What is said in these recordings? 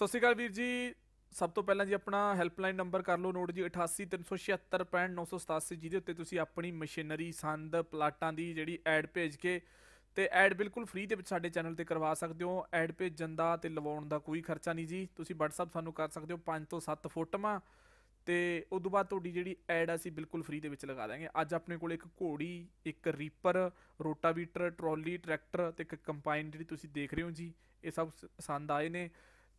ਸਤਿ ਸ਼੍ਰੀ ਅਕਾਲ ਵੀਰ ਜੀ ਸਭ ਤੋਂ ਪਹਿਲਾਂ ਜੀ ਆਪਣਾ ਹੈਲਪਲਾਈਨ ਨੰਬਰ ਕਰ ਲਓ ਨੋਟ ਜੀ 8837675987 ਜਿਹਦੇ ਉੱਤੇ ਤੁਸੀਂ ਆਪਣੀ ਮਸ਼ੀਨਰੀ ਸੰਦ ਪਲਾਟਾਂ ਦੀ ਜਿਹੜੀ ਐਡ ਭੇਜ ਕੇ ਤੇ ਐਡ ਬਿਲਕੁਲ ਫ੍ਰੀ ਦੇ ਵਿੱਚ ਸਾਡੇ ਚੈਨਲ ਤੇ ਕਰਵਾ ਸਕਦੇ ਹੋ ਐਡ ਭੇਜਣ ਦਾ ਤੇ ਲਵਾਉਣ ਦਾ ਕੋਈ ਖਰਚਾ ਨਹੀਂ ਜੀ ਤੁਸੀਂ WhatsApp ਸਾਨੂੰ ਕਰ ਸਕਦੇ ਹੋ 5 ਤੋਂ 7 ਫੋਟੋਆਂ ਤੇ ਉਸ ਤੋਂ ਬਾਅਦ ਤੁਹਾਡੀ ਜਿਹੜੀ ਐਡ ਅਸੀਂ ਬਿਲਕੁਲ ਫ੍ਰੀ ਦੇ ਵਿੱਚ ਲਗਾ ਦਾਂਗੇ ਅੱਜ ਆਪਣੇ ਕੋਲ ਇੱਕ ਘੋੜੀ ਇੱਕ ਰੀਪਰ ਰੋਟਾਵੀਟਰ ਟਰਾਲੀ ਟਰੈਕਟਰ ਤੇ ਇੱਕ ਕੰਪਾਈਨ ਜਿਹੜੀ ਤੁਸੀਂ ਦੇਖ ਰਹੇ ਹੋ ਜੀ ਇਹ ਸਭ ਪਸੰਦ ਆਏ ਨੇ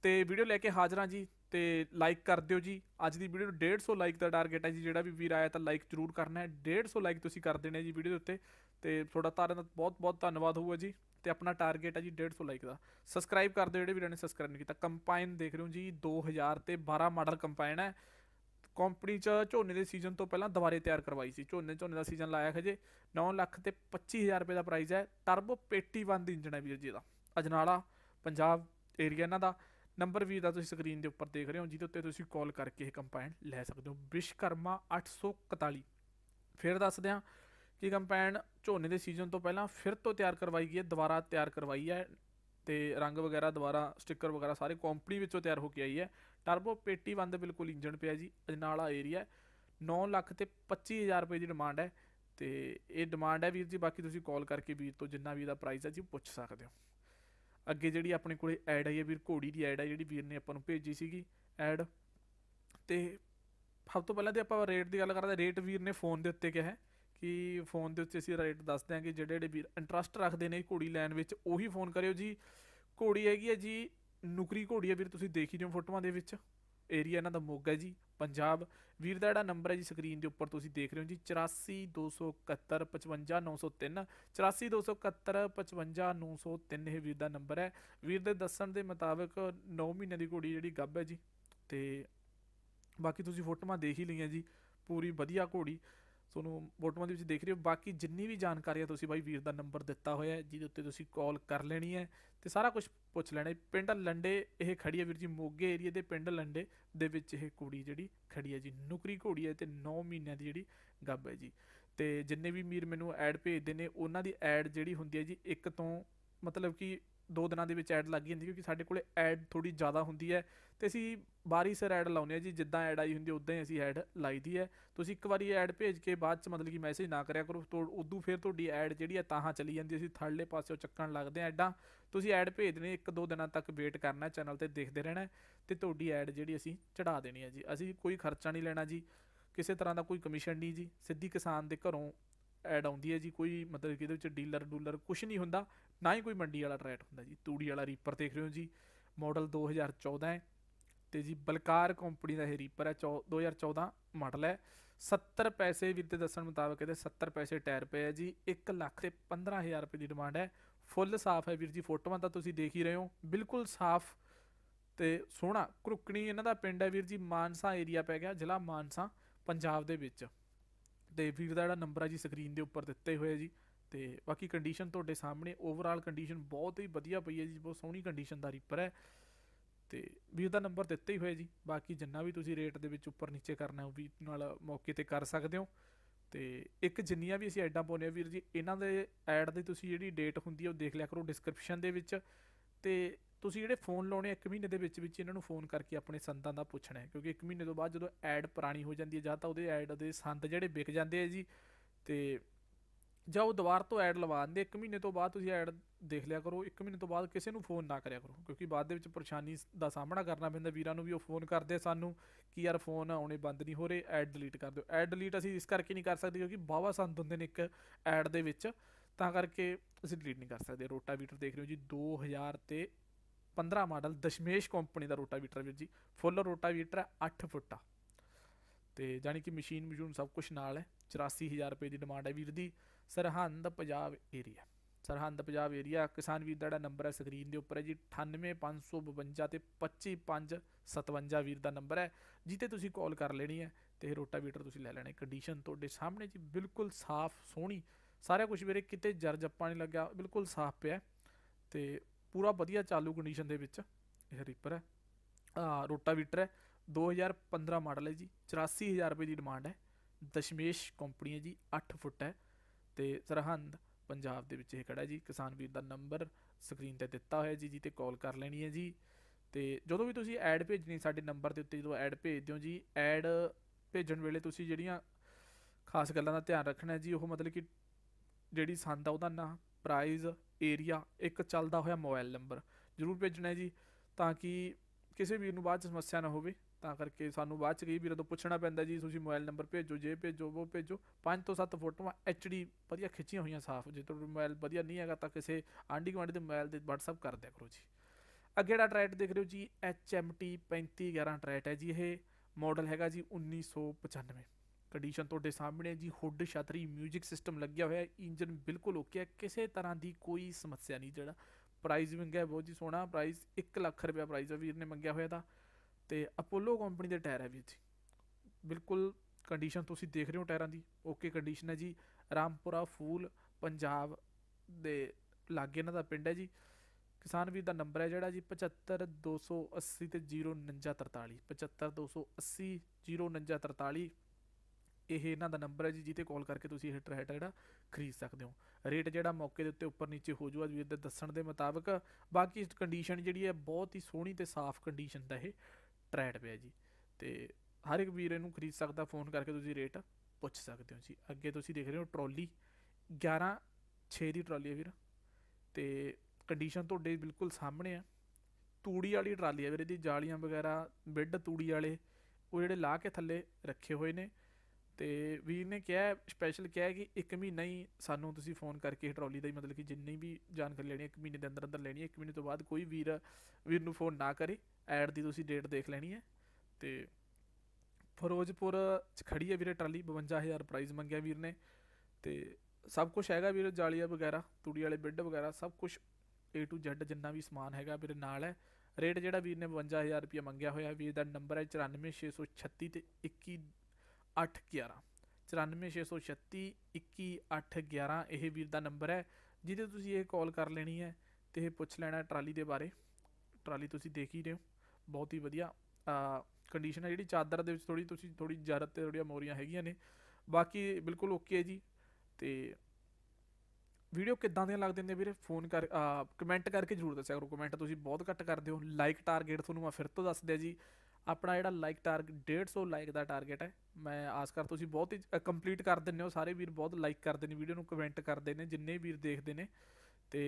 ਤੇ ਵੀਡੀਓ ਲੈ ਕੇ ਹਾਜ਼ਰ ਹਾਂ ਜੀ ਤੇ ਲਾਈਕ ਕਰ ਦਿਓ ਜੀ ਅੱਜ ਦੀ ਵੀਡੀਓ ਨੂੰ 150 ਲਾਈਕ ਦਾ ਟਾਰਗੇਟ ਹੈ ਜੀ ਜਿਹੜਾ ਵੀ ਵੀਰ ਆਇਆ ਤਾਂ ਲਾਈਕ ਜ਼ਰੂਰ ਕਰਨਾ ਹੈ 150 ਲਾਈਕ ਤੁਸੀਂ ਕਰ ਦੇਣੇ ਜੀ ਵੀਡੀਓ ਦੇ ਉੱਤੇ ਤੇ ਤੁਹਾਡਾ ਤਾਰਿਆਂ ਦਾ ਬਹੁਤ ਬਹੁਤ ਧੰਨਵਾਦ ਹੋਊਗਾ ਜੀ ਤੇ ਆਪਣਾ ਟਾਰਗੇਟ ਹੈ ਜੀ 150 ਲਾਈਕ ਦਾ ਸਬਸਕ੍ਰਾਈਬ ਕਰ ਦਿਓ ਜਿਹੜੇ ਵੀਰਾਂ ਨੇ ਸਬਸਕ੍ਰਾਈਬ ਨਹੀਂ ਕੀਤਾ ਕੰਪਾਈਨ ਦੇਖ ਰਹੇ ਹੋ ਜੀ 2000 ਤੇ 12 ਮਾਡਲ ਕੰਪਾਈਨ ਹੈ ਕੰਪਨੀ ਚ ਝੋਨੇ ਦੇ ਸੀਜ਼ਨ ਤੋਂ ਪਹਿਲਾਂ ਦੁਬਾਰੇ ਤਿਆਰ ਕਰਵਾਈ ਸੀ ਝੋਨੇ ਝੋਨੇ ਦਾ ਸੀਜ਼ਨ ਲਾਇਆ ਖਜੇ 9 ਲੱਖ ਤੇ 25000 ਰੁਪਏ ਦਾ ਪ੍ਰਾਈਸ ਹੈ ਟਰਬੋ ਪੇਟੀ ਬੰਦ ਇੰਜਣ ਹੈ ਵੀਰ ਜੀ ਦਾ ਅਜਨਾਲਾ ਪੰਜਾਬ ਏਰੀਆ ਇਹਨਾਂ ਦਾ ਨੰਬਰ ਵੀ ਦਾ ਤੁਸੀਂ ਸਕਰੀਨ ਦੇ ਉੱਪਰ ਦੇਖ ਰਹੇ ਹੋ ਜਿਹਦੇ ਉੱਤੇ ਤੁਸੀਂ ਕਾਲ ਕਰਕੇ ਇਹ ਕੰਪਾਈਨ ਲੈ ਸਕਦੇ ਹੋ ਵਿਸ਼ਕਰਮਾ 841 ਫਿਰ ਦੱਸਦੇ ਹਾਂ ਕਿ ਕੰਪਾਈਨ ਝੋਨੇ ਦੇ ਸੀਜ਼ਨ ਤੋਂ ਪਹਿਲਾਂ ਫਿਰ ਤੋਂ ਤਿਆਰ ਕਰਵਾਈ ਗਈ ਹੈ ਦੁਬਾਰਾ ਤਿਆਰ ਕਰਵਾਈ ਹੈ ਤੇ ਰੰਗ ਵਗੈਰਾ ਦੁਬਾਰਾ ਸਟicker ਵਗੈਰਾ ਸਾਰੇ ਕੰਪਨੀ ਵਿੱਚੋਂ ਤਿਆਰ ਹੋ ਕੇ ਆਈ ਹੈ ਟਰਬੋ ਪੇਟੀ ਬੰਦ ਬਿਲਕੁਲ ਇੰਜਣ ਪਿਆ ਜੀ ਅਜਨਾਲਾ ਏਰੀਆ 9 ਲੱਖ ਤੇ 25000 ਰੁਪਏ ਦੀ ਡਿਮਾਂਡ ਹੈ ਤੇ ਇਹ ਡਿਮਾਂਡ ਹੈ ਵੀਰ ਜੀ ਬਾਕੀ ਤੁਸੀਂ ਕਾਲ ਕਰਕੇ ਵੀਰ ਤੋਂ ਜਿੰਨਾ ਵੀ ਇਹਦਾ ਪ੍ਰਾਈਸ ਹੈ ਜੀ ਪੁੱਛ ਸਕਦੇ ਹੋ ਅੱਗੇ ਜਿਹੜੀ ਆਪਣੇ ਕੋਲੇ ਐਡ ਆਈ ਹੈ ਵੀਰ ਘੋੜੀ ਦੀ ਐਡ ਆ ਜਿਹੜੀ ਵੀਰ ਨੇ ਆਪਾਂ ਨੂੰ ਭੇਜੀ ਸੀਗੀ ਐਡ ਤੇ ਸਭ ਤੋਂ ਪਹਿਲਾਂ ਤੇ ਆਪਾਂ ਰੇਟ ਦੀ ਗੱਲ ਕਰਦੇ ਰੇਟ ਵੀਰ ਨੇ ਫੋਨ ਦੇ ਉੱਤੇ ਕਿਹਾ ਹੈ ਕਿ ਫੋਨ ਦੇ ਉੱਤੇ ਅਸੀਂ ਰੇਟ ਦੱਸ ਦਿਆਂਗੇ ਜਿਹੜੇ ਜਿਹੜੇ ਵੀਰ ਇੰਟਰਸਟ ਰੱਖਦੇ ਨੇ ਘੋੜੀ ਲੈਣ ਵਿੱਚ ਉਹੀ ਫੋਨ ਕਰਿਓ ਜੀ ਘੋੜੀ ਹੈਗੀ ਹੈ ਜੀ ਨੁਕਰੀ ਘੋੜੀ ਹੈ ਵੀਰ ਤੁਸੀਂ ਦੇਖੀ ਜਿਓ ਫੋਟੋਆਂ ਦੇ ਵਿੱਚ ਏਰੀਆ ਇਹਨਾਂ ਦਾ ਮੋਗਾ ਜੀ ਪੰਜਾਬ ਵੀਰ ਦਾ ਜਿਹੜਾ ਨੰਬਰ ਹੈ ਜੀ ਸਕਰੀਨ ਦੇ ਉੱਪਰ ਤੁਸੀਂ ਦੇਖ ਰਹੇ ਹੋ ਜੀ 8427155903 8427155903 ਇਹ ਵੀਰ ਦਾ ਨੰਬਰ ਹੈ ਵੀਰ ਦੇ ਦੱਸਣ ਦੇ ਮੁਤਾਬਕ 9 ਮਹੀਨੇ ਦੀ ਘੋੜੀ ਜਿਹੜੀ ਗੱਭ ਹੈ ਜੀ ਤੇ ਬਾਕੀ ਤੁਸੀਂ ਫੋਟੋਆਂ ਦੇਖ ਹੀ ਲਈਆਂ ਜੀ ਪੂਰੀ ਵਧੀਆ ਘੋੜੀ ਤੁਹਾਨੂੰ ਬੋਟਮਾਂ ਦੇ ਵਿੱਚ ਦੇਖ ਰਹੇ ਹੋ ਬਾਕੀ ਜਿੰਨੀ ਵੀ ਜਾਣਕਾਰੀ ਆ ਤੁਸੀਂ ਬਾਈ ਵੀਰ ਦਾ ਨੰਬਰ ਦਿੱਤਾ ਹੋਇਆ ਹੈ ਜਿਹਦੇ ਉੱਤੇ ਤੁਸੀਂ ਕਾਲ ਕਰ ਲੈਣੀ ਹੈ ਤੇ ਸਾਰਾ ਕੁਝ ਪੁੱਛ ਲੈਣਾ ਪਿੰਡ ਲੰਡੇ ਇਹ ਖੜੀ ਹੈ ਵੀਰ ਜੀ ਮੋਗੇ ਏਰੀਆ ਦੇ ਪਿੰਡ ਲੰਡੇ ਦੇ ਵਿੱਚ ਇਹ ਕੁੜੀ ਜਿਹੜੀ ਖੜੀ ਹੈ ਜੀ ਨੁਕਰੀ ਘੋੜੀ ਹੈ ਤੇ 9 ਮਹੀਨਿਆਂ ਦੀ ਜਿਹੜੀ ਗੱਭ ਹੈ ਜੀ ਤੇ ਜਿੰਨੇ ਵੀ ਮੀਰ ਮੈਨੂੰ ਐਡ ਭੇਜਦੇ ਨੇ ਉਹਨਾਂ ਦੀ ਐਡ ਜਿਹੜੀ ਹੁੰਦੀ ਹੈ ਜੀ ਇੱਕ ਤੋਂ ਮਤਲਬ ਕਿ ਦੋ ਦਿਨਾਂ ਦੇ ਵਿੱਚ ਐਡ ਲੱਗ ਜਾਂਦੀ ਕਿਉਂਕਿ ਸਾਡੇ ਕੋਲੇ ਐਡ ਥੋੜੀ ਜ਼ਿਆਦਾ ਹੁੰਦੀ ਹੈ ਤੇ ਅਸੀਂ ਬਾਰੀ ਸਰ ਐਡ ਲਾਉਨੇ ਆ ਜੀ ਜਿੱਦਾਂ ਐਡ ਆਈ ਹੁੰਦੀ ਉਦਾਂ ਹੀ ਅਸੀਂ ਐਡ ਲਾਈਦੀ ਹੈ ਤੁਸੀਂ ਇੱਕ ਵਾਰੀ ਐਡ ਭੇਜ ਕੇ ਬਾਅਦ ਚ ਮਤਲਬ ਕਿ ਮੈਸੇਜ ਨਾ ਕਰਿਆ ਕਰੋ ਤੋਂ ਉਦੋਂ ਫਿਰ ਤੁਹਾਡੀ ਐਡ ਜਿਹੜੀ ਹੈ ਤਾਹਾਂ ਚਲੀ ਜਾਂਦੀ ਅਸੀਂ ਥੱਲੇ ਪਾਸੇ ਚੱਕਣ ਲੱਗਦੇ ਆ ਐਡਾਂ ਤੁਸੀਂ ਐਡ ਭੇਜ ਦੇਣੀ ਇੱਕ ਦੋ ਦਿਨਾਂ ਤੱਕ ਵੇਟ ਕਰਨਾ ਚੈਨਲ ਤੇ ਦੇਖਦੇ ਰਹਿਣਾ ਤੇ ਤੁਹਾਡੀ ਐਡ ਜਿਹੜੀ ਅਸੀਂ ਚੜਾ ਦੇਣੀ ਹੈ ਜੀ ਅਸੀਂ ਕੋਈ ਖਰਚਾ ਨਹੀਂ ਲੈਣਾ ਜੀ ਕਿਸੇ ਤਰ੍ਹਾਂ ਦਾ ਕੋਈ ਕਮਿਸ਼ਨ ਨਹੀਂ ਜੀ ਸਿੱਧੀ ਕਿਸਾਨ ਦੇ ਘਰੋਂ ਐਡ ਆਉਂਦੀ ਹੈ ਜੀ ਕੋਈ ਮਤਲਬ ਕਿ ਇਹਦੇ ਵਿੱਚ ਡੀਲਰ ਡੂਲਰ ਕੁਝ ਨਹੀਂ ਹੁੰਦਾ ਨਾ ਹੀ ਕੋਈ ਮੰਡੀ ਵਾਲਾ ਟਰੈਟ ਹੁੰਦਾ ਜੀ ਤੂੜੀ ਵਾਲਾ ਰੀਪਰ ਦੇਖ ਰਹੇ ਹੋ ਜੀ ਮਾਡਲ 2014 ਹੈ ਤੇ ਜੀ ਬਲਕਾਰ ਕੰਪਨੀ ਦਾ ਇਹ ਰੀਪਰ ਹੈ 2014 ਮਾਡਲ ਹੈ 70 ਪੈਸੇ ਵੀ ਤੇ ਦੱਸਣ ਮੁਤਾਬਕ ਇਹਦੇ 70 ਪੈਸੇ ਟਾਇਰ ਪਏ ਹੈ ਜੀ 1 ਲੱਖ ਤੇ 15000 ਰੁਪਏ ਦੀ ਡਿਮਾਂਡ ਹੈ ਫੁੱਲ ਸਾਫ਼ ਹੈ ਵੀਰ ਜੀ ਫੋਟੋਆਂ ਤਾਂ ਤੁਸੀਂ ਦੇਖ ਹੀ ਰਹੇ ਹੋ ਬਿਲਕੁਲ ਸਾਫ਼ ਤੇ ਸੋਹਣਾ ਕੁਰਕਣੀ ਇਹਨਾਂ ਦਾ ਪਿੰਡ ਹੈ ਵੀਰ ਜੀ ਮਾਨਸਾ ਏਰੀਆ ਪੈ ਗਿਆ ਜ਼ਿਲ੍ਹਾ ਮਾਨਸਾ ਪੰਜਾਬ ਦੇ ਵਿੱਚ ਤੇ ਵੀਰ ਦਾ ਜਿਹੜਾ ਨੰਬਰ ਆ ਜੀ ਸਕਰੀਨ ਦੇ ਉੱਪਰ ਦਿੱਤੇ ਹੋਏ ਆ ਜੀ ਤੇ ਬਾਕੀ ਕੰਡੀਸ਼ਨ ਤੁਹਾਡੇ ਸਾਹਮਣੇ ਓਵਰਆਲ ਕੰਡੀਸ਼ਨ ਬਹੁਤ ਹੀ ਵਧੀਆ ਪਈ ਹੈ ਜੀ ਬਹੁਤ ਸੋਹਣੀ ਕੰਡੀਸ਼ਨ ਦਾ ਰੀਪਰ ਹੈ ਤੇ ਵੀਰ ਦਾ ਨੰਬਰ ਦਿੱਤੇ ਹੀ ਹੋਏ ਜੀ ਬਾਕੀ ਜਿੰਨਾ ਵੀ ਤੁਸੀਂ ਰੇਟ ਦੇ ਵਿੱਚ ਉੱਪਰ ਨੀਚੇ ਕਰਨਾ ਉਹ ਵੀ ਨਾਲ ਮੌਕੇ ਤੇ ਕਰ ਸਕਦੇ ਹੋ ਤੇ ਇੱਕ ਜਿੰਨੀਆਂ ਵੀ ਅਸੀਂ ਐਡਾਂ ਪਾਉਨੇ ਆ ਵੀਰ ਜੀ ਇਹਨਾਂ ਦੇ ਐਡ ਦੀ ਤੁਸੀਂ ਜਿਹੜੀ ਡੇਟ ਹੁੰਦੀ ਹੈ ਉਹ ਦੇਖ ਲਿਆ ਕਰੋ ਡਿਸਕ੍ਰਿਪਸ਼ਨ ਦੇ ਵਿੱਚ ਤੇ ਤੁਸੀਂ ਜਿਹੜੇ ਫੋਨ ਲਾਉਣੇ ਇੱਕ ਮਹੀਨੇ ਦੇ ਵਿੱਚ ਵਿੱਚ ਇਹਨਾਂ ਨੂੰ ਫੋਨ ਕਰਕੇ ਆਪਣੇ ਸੰਦਾਂ ਦਾ ਪੁੱਛਣਾ ਹੈ ਕਿਉਂਕਿ ਇੱਕ ਮਹੀਨੇ ਤੋਂ ਬਾਅਦ ਜਦੋਂ ਐਡ ਪੁਰਾਣੀ ਹੋ ਜਾਂਦੀ ਹੈ ਜਾਂ ਤਾਂ ਉਹਦੇ ਐਡ ਦੇ ਸੰਦ ਜਿਹੜੇ ਵਿਕ ਜਾਂਦੇ ਆ ਜੀ ਤੇ ਜਾਂ ਉਹ ਦੁਬਾਰ ਤੋਂ ਐਡ ਲਵਾ ਦਿੰਦੇ ਇੱਕ ਮਹੀਨੇ ਤੋਂ ਬਾਅਦ ਤੁਸੀਂ ਐਡ ਦੇਖ ਲਿਆ ਕਰੋ ਇੱਕ ਮਹੀਨੇ ਤੋਂ ਬਾਅਦ ਕਿਸੇ ਨੂੰ ਫੋਨ ਨਾ ਕਰਿਆ ਕਰੋ ਕਿਉਂਕਿ ਬਾਅਦ ਦੇ ਵਿੱਚ ਪਰੇਸ਼ਾਨੀ ਦਾ ਸਾਹਮਣਾ ਕਰਨਾ ਪੈਂਦਾ ਵੀਰਾਂ ਨੂੰ ਵੀ ਉਹ ਫੋਨ ਕਰਦੇ ਸਾਨੂੰ ਕਿ ਯਾਰ ਫੋਨ ਆਉਣੇ ਬੰਦ ਨਹੀਂ ਹੋ ਰਹੇ ਐਡ ਡਿਲੀਟ ਕਰ ਦਿਓ ਐਡ ਡਿਲੀਟ ਅਸੀਂ ਇਸ ਕਰਕੇ ਨਹੀਂ ਕਰ ਸਕਦੇ ਕਿਉਂਕਿ ਬਾਵਾ ਸੰਦ ਹੁੰਦੇ ਨੇ ਇੱਕ ਐਡ ਦੇ ਵਿੱਚ ਤਾਂ ਕਰਕੇ ਅਸੀਂ ਡਿਲੀਟ ਨਹੀਂ ਕਰ ਸਕਦੇ ਰੋਟਾਵੀਟਰ ਦੇਖ ਰਹੇ ਹੋ ਜੀ 2000 ਤੇ 15 ਮਾਡਲ ਦਸ਼ਮੇਸ਼ ਕੰਪਨੀ ਦਾ ਰੋਟਾਵੀਟਰ ਵੀਰ ਜੀ ਫੁੱਲ ਰੋਟਾਵੀਟਰ ਹੈ 8 ਫੁੱਟਾ ਤੇ ਜਾਨੀ ਕਿ ਮਸ਼ੀਨ ਮਸ਼ੂਨ ਸਭ ਕੁਝ ਨਾਲ ਹੈ 84000 ਰੁਪਏ ਦੀ ਡਿਮਾਂਡ ਹੈ ਵੀਰ ਦੀ ਸਰਹੰਦ ਪੰਜਾਬ ਏਰੀਆ ਸਰਹੰਦ ਪੰਜਾਬ ਏਰੀਆ ਕਿਸਾਨ ਵੀਰ ਦਾ ਜਿਹੜਾ ਨੰਬਰ ਹੈ ਸਕਰੀਨ ਦੇ ਉੱਪਰ ਹੈ ਜੀ 98552 ਤੇ 25557 ਵੀਰ ਦਾ ਨੰਬਰ ਹੈ ਜਿੱਤੇ ਤੁਸੀਂ ਕਾਲ ਕਰ ਲੈਣੀ ਹੈ ਤੇ ਰੋਟਾਵੀਟਰ ਤੁਸੀਂ ਲੈ ਲੈਣਾ ਕੰਡੀਸ਼ਨ ਤੁਹਾਡੇ ਸਾਹਮਣੇ ਜੀ ਬਿਲਕੁਲ ਸਾਫ਼ ਸੋਹਣੀ ਸਾਰਾ ਕੁਝ ਵੀਰੇ ਕਿਤੇ ਜਰ ਜੱਪਾ ਨਹੀਂ ਲੱਗਿਆ ਬਿਲਕੁਲ ਸਾਫ਼ ਪਿਆ ਤੇ ਪੂਰਾ ਵਧੀਆ ਚਾਲੂ ਕੰਡੀਸ਼ਨ ਦੇ ਵਿੱਚ ਇਹ ਰੀਪਰ ਹੈ ਆ ਰੋਟਾਵੀਟਰ ਹੈ 2015 ਮਾਡਲ ਹੈ ਜੀ 84000 ਰੁਪਏ ਦੀ ਡਿਮਾਂਡ ਹੈ ਦਸ਼ਮੇਸ਼ ਕੰਪਨੀ ਹੈ ਜੀ 8 ਫੁੱਟ ਹੈ ਤੇ ਸਰਹੰਦ ਪੰਜਾਬ ਦੇ ਵਿੱਚ ਇਹ ਖੜਾ ਜੀ ਕਿਸਾਨ ਵੀਰ ਦਾ ਨੰਬਰ ਸਕਰੀਨ ਤੇ ਦਿੱਤਾ ਹੋਇਆ ਜੀ ਜੀ ਤੇ ਕਾਲ ਕਰ ਲੈਣੀ ਹੈ ਜੀ ਤੇ ਜਦੋਂ ਵੀ ਤੁਸੀਂ ਐਡ ਭੇਜਣੀ ਸਾਡੇ ਨੰਬਰ ਦੇ ਉੱਤੇ ਜਦੋਂ ਐਡ ਭੇਜਦੇ ਹੋ ਜੀ ਐਡ ਭੇਜਣ ਵੇਲੇ ਤੁਸੀਂ ਜਿਹੜੀਆਂ ਖਾਸ ਗੱਲਾਂ ਦਾ ਧਿਆਨ ਰੱਖਣਾ ਹੈ ਜੀ ਉਹ ਮਤਲਬ ਕਿ ਜਿਹੜੀ ਸੰਦ ਆ ਉਹਦਾ ਨਾਂ ਪ੍ਰਾਈਜ਼ ਏਰੀਆ ਇੱਕ ਚੱਲਦਾ ਹੋਇਆ ਮੋਬਾਈਲ ਨੰਬਰ ਜ਼ਰੂਰ ਭੇਜਣਾ ਹੈ ਜੀ ਤਾਂ ਕਿ ਕਿਸੇ ਵੀਰ ਨੂੰ ਬਾਅਦ ਚ ਸਮੱਸਿਆ ਨਾ ਹੋਵੇ ਤਾਂ ਕਰਕੇ ਸਾਨੂੰ ਬਾਅਦ ਚ ਕਈ ਵੀਰਾਂ ਤੋਂ ਪੁੱਛਣਾ ਪੈਂਦਾ ਜੀ ਤੁਸੀਂ ਮੋਬਾਈਲ ਨੰਬਰ ਭੇਜੋ ਜੇ ਭੇਜੋ ਉਹ ਭੇਜੋ ਪੰਜ ਤੋਂ ਸੱਤ ਫੋਟੋਆਂ ਐਚਡੀ ਵਧੀਆ ਖਿੱਚੀਆਂ ਹੋਈਆਂ ਸਾਫ਼ ਜੇ ਤੁਹਾਡਾ ਮੋਬਾਈਲ ਵਧੀਆ ਨਹੀਂ ਹੈਗਾ ਤਾਂ ਕਿਸੇ ਆਂਡੀ ਗਵਾਂਡੀ ਦੇ ਮੋਬਾਈਲ ਦੇ WhatsApp ਕਰ ਦਿਆ ਕਰੋ ਜੀ ਅੱਗੇ ਦਾ ਟਰੈਟ ਦੇਖ ਰਹੇ ਹੋ ਜੀ HMT 3511 ਟਰੈਟ ਹੈ ਜੀ ਇਹ ਮਾਡਲ ਹੈਗਾ ਜੀ 1995 ਕੰਡੀਸ਼ਨ ਤੁਹਾਡੇ ਸਾਹਮਣੇ ਜੀ ਹੁੱਡ ਛਤਰੀ 뮤직 ਸਿਸਟਮ ਲੱਗਿਆ ਹੋਇਆ ਇੰਜਨ ਬਿਲਕੁਲ ਓਕੇ ਹੈ ਕਿਸੇ ਤਰ੍ਹਾਂ ਦੀ ਕੋਈ ਸਮੱਸਿਆ ਨਹੀਂ ਜਿਹੜਾ ਪ੍ਰਾਈਸ ਵਿੰਗ ਹੈ ਬਹੁਤ ਹੀ ਸੋਹਣਾ ਪ੍ਰਾਈਸ 1 ਲੱਖ ਰੁਪਿਆ ਪ੍ਰਾਈਸ ਹੈ ਵੀਰ ਨੇ ਮੰਗਿਆ ਹੋਇਆ ਦਾ ਤੇ ਅਪੋਲੋ ਕੰਪਨੀ ਦੇ ਟਾਇਰ ਹੈ ਵੀਰ ਜੀ ਬਿਲਕੁਲ ਕੰਡੀਸ਼ਨ ਤੁਸੀਂ ਦੇਖ ਰਹੇ ਹੋ ਟਾਇਰਾਂ ਦੀ ਓਕੇ ਕੰਡੀਸ਼ਨ ਹੈ ਜੀ ਰਾਮਪੁਰਾ ਫੂਲ ਪੰਜਾਬ ਦੇ ਲਾਗੇ ਇਹਨਾਂ ਦਾ ਪਿੰਡ ਹੈ ਜੀ ਕਿਸਾਨ ਵੀਰ ਦਾ ਨੰਬਰ ਹੈ ਜਿਹੜਾ ਜੀ 75280 ਤੇ 04943 75280 04943 ਇਹ ਇਹਨਾਂ ਦਾ ਨੰਬਰ ਹੈ ਜੀ ਜਿੱਤੇ ਕਾਲ ਕਰਕੇ ਤੁਸੀਂ ਇਹ ਟਰੈਟ ਜਿਹੜਾ ਖਰੀਦ ਸਕਦੇ ਹੋ ਰੇਟ ਜਿਹੜਾ ਮੌਕੇ ਦੇ ਉੱਤੇ ਉੱਪਰ ਨੀਚੇ ਹੋ ਜੂਗਾ ਵੀਰ ਦੇ ਦੱਸਣ ਦੇ ਮੁਤਾਬਕ ਬਾਕੀ ਕੰਡੀਸ਼ਨ ਜਿਹੜੀ ਹੈ ਬਹੁਤ ਹੀ ਸੋਹਣੀ ਤੇ ਸਾਫ਼ ਕੰਡੀਸ਼ਨ ਦਾ ਇਹ ਟ੍ਰੈਡ ਪਿਆ ਜੀ ਤੇ ਹਰ ਇੱਕ ਵੀਰ ਇਹਨੂੰ ਖਰੀਦ ਸਕਦਾ ਫੋਨ ਕਰਕੇ ਤੁਸੀਂ ਰੇਟ ਪੁੱਛ ਸਕਦੇ ਹੋ ਜੀ ਅੱਗੇ ਤੁਸੀਂ ਦੇਖ ਰਹੇ ਹੋ ਟਰਾਲੀ 11 6 ਦੀ ਟਰਾਲੀ ਹੈ ਵੀਰ ਤੇ ਕੰਡੀਸ਼ਨ ਤੁਹਾਡੇ ਬਿਲਕੁਲ ਸਾਹਮਣੇ ਆ ਤੂੜੀ ਵਾਲੀ ਟਰਾਲੀ ਹੈ ਵੀਰੇ ਦੀ ਜਾਲੀਆਂ ਵਗੈਰਾ ਬਿੱਡ ਤੂੜੀ ਵਾਲੇ ਉਹ ਜਿਹੜੇ ਲਾ ਕੇ ਥੱਲੇ ਰੱਖੇ ਹੋਏ ਨੇ ਤੇ ਵੀਰ ਨੇ ਕਿਹਾ ਸਪੈਸ਼ਲ ਕਿਹਾ ਕਿ ਇੱਕ ਮਹੀਨਾ ਹੀ ਸਾਨੂੰ ਤੁਸੀਂ ਫੋਨ ਕਰਕੇ ਟਰਾਲੀ ਦਾ ਮਤਲਬ ਕਿ ਜਿੰਨੀ ਵੀ ਜਾਣਕਾਰੀ ਲੈਣੀ ਹੈ ਇੱਕ ਮਹੀਨੇ ਦੇ ਅੰਦਰ ਅੰਦਰ ਲੈਣੀ ਹੈ ਇੱਕ ਮਹੀਨੇ ਤੋਂ ਬਾਅਦ ਕੋਈ ਵੀਰ ਵੀਰ ਨੂੰ ਫੋਨ ਨਾ ਕਰੇ ਐਡ ਦੀ ਤੁਸੀਂ ਡੇਟ ਦੇਖ ਲੈਣੀ ਹੈ ਤੇ ਫਿਰੋਜ਼ਪੁਰ ਚ ਖੜੀ ਹੈ ਵੀਰੇ ਟਰਾਲੀ 52000 ਪ੍ਰਾਈਜ਼ ਮੰਗਿਆ ਵੀਰ ਨੇ ਤੇ ਸਭ ਕੁਝ ਹੈਗਾ ਵੀਰੇ ਜਾਲੀਆ ਵਗੈਰਾ ਤੂੜੀ ਵਾਲੇ ਬਿੱਡ ਵਗੈਰਾ ਸਭ ਕੁਝ A to Z ਜਿੰਨਾ ਵੀ ਸਮਾਨ ਹੈਗਾ ਵੀਰੇ ਨਾਲ ਹੈ ਰੇਟ ਜਿਹੜਾ ਵੀਰ ਨੇ 52000 ਰੁਪਏ ਮੰਗਿਆ ਹੋਇਆ ਵੀਰ ਦਾ ਨੰਬਰ ਹੈ 94636 ਤੇ 21 811 94636 21811 ਇਹ ਵੀਰ ਦਾ ਨੰਬਰ ਹੈ ਜਿਹਦੇ ਤੁਸੀਂ ਇਹ ਕਾਲ ਕਰ ਲੈਣੀ ਹੈ ਤੇ ਇਹ ਪੁੱਛ ਲੈਣਾ ਟਰਾਲੀ ਦੇ ਬਾਰੇ ਟਰਾਲੀ ਤੁਸੀਂ ਦੇਖ ਹੀ ਰਹੇ ਹੋ ਬਹੁਤ ਹੀ ਵਧੀਆ ਕੰਡੀਸ਼ਨ ਹੈ ਜਿਹੜੀ ਚਾਦਰ ਦੇ ਵਿੱਚ ਥੋੜੀ ਤੁਸੀਂ ਥੋੜੀ ਜ਼ਰਤ ਤੇ ਥੋੜੀਆਂ ਮੋਰੀਆਂ ਹੈਗੀਆਂ ਨੇ ਬਾਕੀ ਬਿਲਕੁਲ ਓਕੇ ਹੈ ਜੀ ਤੇ ਵੀਡੀਓ ਕਿੱਦਾਂ ਦੀਆਂ ਲੱਗਦੀਆਂ ਨੇ ਵੀਰੇ ਫੋਨ ਕਰ ਕਮੈਂਟ ਕਰਕੇ ਜਰੂਰ ਦੱਸਿਆ ਕਰੋ ਕਮੈਂਟ ਤੁਸੀਂ ਬਹੁਤ ਘੱਟ ਕਰਦੇ ਹੋ ਲਾਈਕ ਟਾਰਗੇਟ ਤੁਹਾਨੂੰ ਮੈਂ ਫਿਰ ਤੋਂ ਦੱਸ ਦਿਆ ਜੀ ਆਪਣਾ ਜਿਹੜਾ ਲਾਈਕ ਟਾਰਗੇਟ 150 ਲਾਈਕ ਦਾ ਟਾਰਗੇਟ ਹੈ ਮੈਂ ਆਸ ਕਰ ਤੁਸੀਂ ਬਹੁਤ ਹੀ ਕੰਪਲੀਟ ਕਰ ਦਿੰਨੇ ਹੋ ਸਾਰੇ ਵੀਰ ਬਹੁਤ ਲਾਈਕ ਕਰਦੇ ਨੇ ਵੀਡੀਓ ਨੂੰ ਕਮੈਂਟ ਕਰਦੇ ਨੇ ਜਿੰਨੇ ਵੀਰ ਦੇਖਦੇ ਨੇ ਤੇ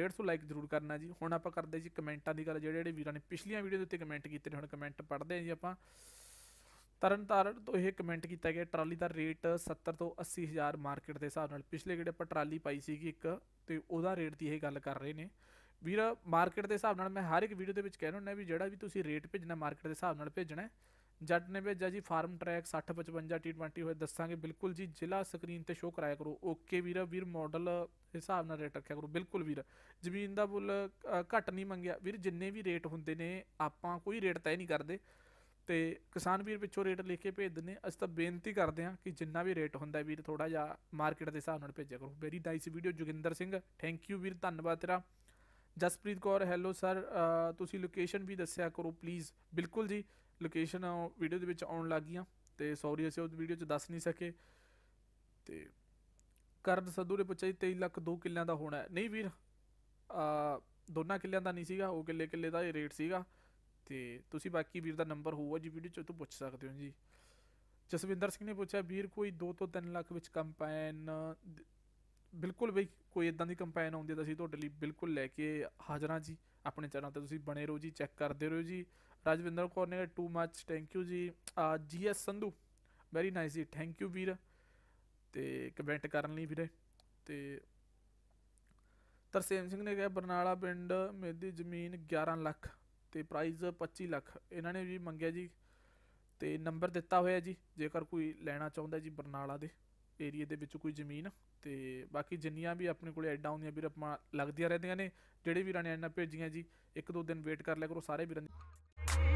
150 ਲਾਈਕ ਜ਼ਰੂਰ ਕਰਨਾ ਜੀ ਹੁਣ ਆਪਾਂ ਕਰਦੇ ਜੀ ਕਮੈਂਟਾਂ ਦੀ ਗੱਲ ਜਿਹੜੇ ਜਿਹੜੇ ਵੀਰਾਂ ਨੇ ਪਿਛਲੀਆਂ ਵੀਡੀਓ ਦੇ ਉੱਤੇ ਕਮੈਂਟ ਕੀਤੇ ਨੇ ਹੁਣ ਕਮੈਂਟ ਪੜ੍ਹਦੇ ਆ ਜੀ ਆਪਾਂ ਤਰਨਤਾਰਨ ਤੋਂ ਇਹ ਕਮੈਂਟ ਕੀਤਾ ਗਿਆ ਟਰਾਲੀ ਦਾ ਰੇਟ 70 ਤੋਂ 80000 ਮਾਰਕੀਟ ਦੇ ਹਿਸਾਬ ਨਾਲ ਪਿਛਲੇ ਜਿਹੜੇ ਆਪਾਂ ਟਰਾਲੀ ਪਾਈ ਸੀਗੀ ਇੱਕ ਤੇ ਉਹਦਾ ਰੇਟ ਦੀ ਇਹ ਗੱਲ ਕਰ ਰਹੇ ਨੇ ਵੀਰ ਮਾਰਕੀਟ ਦੇ ਹਿਸਾਬ ਨਾਲ ਮੈਂ ਹਰ ਇੱਕ ਵੀਡੀਓ ਦੇ ਵਿੱਚ ਕਹਿ ਰਿਹਾ ਵੀ ਜਿਹੜਾ ਵੀ ਤੁਸੀਂ ਰੇਟ ਭੇਜਣਾ ਮਾਰਕੀਟ ਦੇ ਹਿਸਾਬ ਨਾਲ ਭੇਜਣਾ ਜੱਟ ਨੇ ਭੇਜਿਆ ਜੀ ਫਾਰਮ ਟਰੈਕ 60 55 T20 ਹੋਏ ਦੱਸਾਂਗੇ ਬਿਲਕੁਲ ਜੀ ਜ਼ਿਲ੍ਹਾ ਸਕਰੀਨ ਤੇ ਸ਼ੋ ਕਰਾਇਆ ਕਰੋ ਓਕੇ ਵੀਰ ਵੀਰ ਮਾਡਲ ਹਿਸਾਬ ਨਾਲ ਰੇਟ ਰੱਖਿਆ ਕਰੋ ਬਿਲਕੁਲ ਵੀਰ ਜ਼ਮੀਨ ਦਾ ਬੁੱਲ ਘੱਟ ਨਹੀਂ ਮੰਗਿਆ ਵੀਰ ਜਿੰਨੇ ਵੀ ਰੇਟ ਹੁੰਦੇ ਨੇ ਆਪਾਂ ਕੋਈ ਰੇਟ ਤੈਅ ਨਹੀਂ ਕਰਦੇ ਤੇ ਕਿਸਾਨ ਵੀਰ ਪਿੱਛੋਂ ਰੇਟ ਲਿਖ ਕੇ ਭੇਜ ਦਿੰਦੇ ਅਸੀਂ ਤਾਂ ਬੇਨਤੀ ਕਰਦੇ ਹਾਂ ਕਿ ਜਿੰਨਾ ਵੀ ਰੇਟ ਹੁੰਦਾ ਵੀਰ ਥੋੜਾ ਜਿਹਾ ਮਾਰਕੀਟ ਦੇ ਹਿਸਾਬ ਨਾਲ ਭੇਜਿਆ ਕਰੋ very nice video Joginder Singh thank you ਵੀਰ ਧੰਨਵਾਦ ਤੇਰਾ ਜਸਪ੍ਰੀਤ ਕੌਰ ਹੈਲੋ ਸਰ ਤੁਸੀਂ ਲੋਕੇਸ਼ਨ ਵੀ ਦੱਸਿਆ ਕਰੋ ਪਲੀਜ਼ ਬਿਲਕੁਲ ਜੀ ਲੋਕੇਸ਼ਨ ਵੀਡੀਓ ਦੇ ਵਿੱਚ ਆਉਣ ਲੱਗ ਗਈਆਂ ਤੇ ਸੌਰੀ ਅਸੀਂ ਉਹ ਵੀਡੀਓ 'ਚ ਦੱਸ ਨਹੀਂ ਸਕੇ ਤੇ ਕਰਨ ਸੱਧੂ ਨੇ ਪੁੱਛਿਆ 23 ਲੱਖ 2 ਕਿੱਲਿਆਂ ਦਾ ਹੋਣਾ ਹੈ ਨਹੀਂ ਵੀਰ ਆ ਦੋਨਾਂ ਕਿੱਲਿਆਂ ਦਾ ਨਹੀਂ ਸੀਗਾ ਉਹ ਕਿੱਲੇ ਕਿੱਲੇ ਦਾ ਇਹ ਰੇਟ ਸੀਗਾ ਤੇ ਤੁਸੀਂ ਬਾਕੀ ਵੀਰ ਦਾ ਨੰਬਰ ਹੋਊਗਾ ਜੀ ਵੀਡੀਓ 'ਚ ਤੋਂ ਪੁੱਛ ਸਕਦੇ ਹੋ ਜੀ ਜਸਵਿੰਦਰ ਸਿੰਘ ਨੇ ਪੁੱਛਿਆ ਵੀਰ ਕੋਈ 2 ਤੋਂ 3 ਲੱਖ ਵਿੱਚ ਕੰਪੈਨ ਬਿਲਕੁਲ ਬਈ ਕੋਈ ਇਦਾਂ ਦੀ ਕੰਪੈਨ ਆਉਂਦੀ ਤਾਂ ਅਸੀਂ ਤੁਹਾਡੇ ਲਈ ਬਿਲਕੁਲ ਲੈ ਕੇ ਹਾਜ਼ਰਾਂ ਜੀ ਆਪਣੇ ਚੈਨਲ ਤੇ ਤੁਸੀਂ ਬਣੇ ਰਹੋ ਜੀ ਚੈੱਕ ਕਰਦੇ ਰਹੋ ਜੀ ਰਾਜਵਿੰਦਰ ਕੌਰ ਨੇ too much thank you ji G S Sandhu very nice ji thank you ਵੀਰ ਤੇ ਕਮੈਂਟ ਕਰਨ ਲਈ ਵੀਰੇ ਤੇ ਤਰਸੇਮ ਸਿੰਘ ਨੇ ਕਿਹਾ ਬਰਨਾਲਾ ਪਿੰਡ ਮੇਦੀ ਜ਼ਮੀਨ 11 ਲੱਖ ਤੇ ਪ੍ਰਾਈਸ 25 ਲੱਖ ਇਹਨਾਂ ਨੇ ਵੀ ਮੰਗਿਆ ਜੀ ਤੇ ਨੰਬਰ ਦਿੱਤਾ ਹੋਇਆ ਜੀ ਜੇਕਰ ਕੋਈ ਲੈਣਾ ਚਾਹੁੰਦਾ ਜੀ ਬਰਨਾਲਾ ਦੇ ਏਰੀਆ ਦੇ ਵਿੱਚ ਕੋਈ ਜ਼ਮੀਨ ਤੇ ਬਾਕੀ ਜਿੰਨੀਆਂ ਵੀ ਆਪਣੇ ਕੋਲੇ ਐਡਾਂ ਆਉਂਦੀਆਂ ਵੀਰ ਆਪਾਂ ਲੱਗਦੀਆਂ ਰਹਿੰਦੀਆਂ ਨੇ ਜਿਹੜੇ ਵੀਰਾਂ ਨੇ ਐਡਾਂ ਭੇਜੀਆਂ ਜੀ ਇੱਕ ਦੋ ਦਿਨ ਵੇਟ ਕਰ ਲਿਆ ਕਰੋ ਸਾਰੇ ਵੀਰਾਂ ਦੀ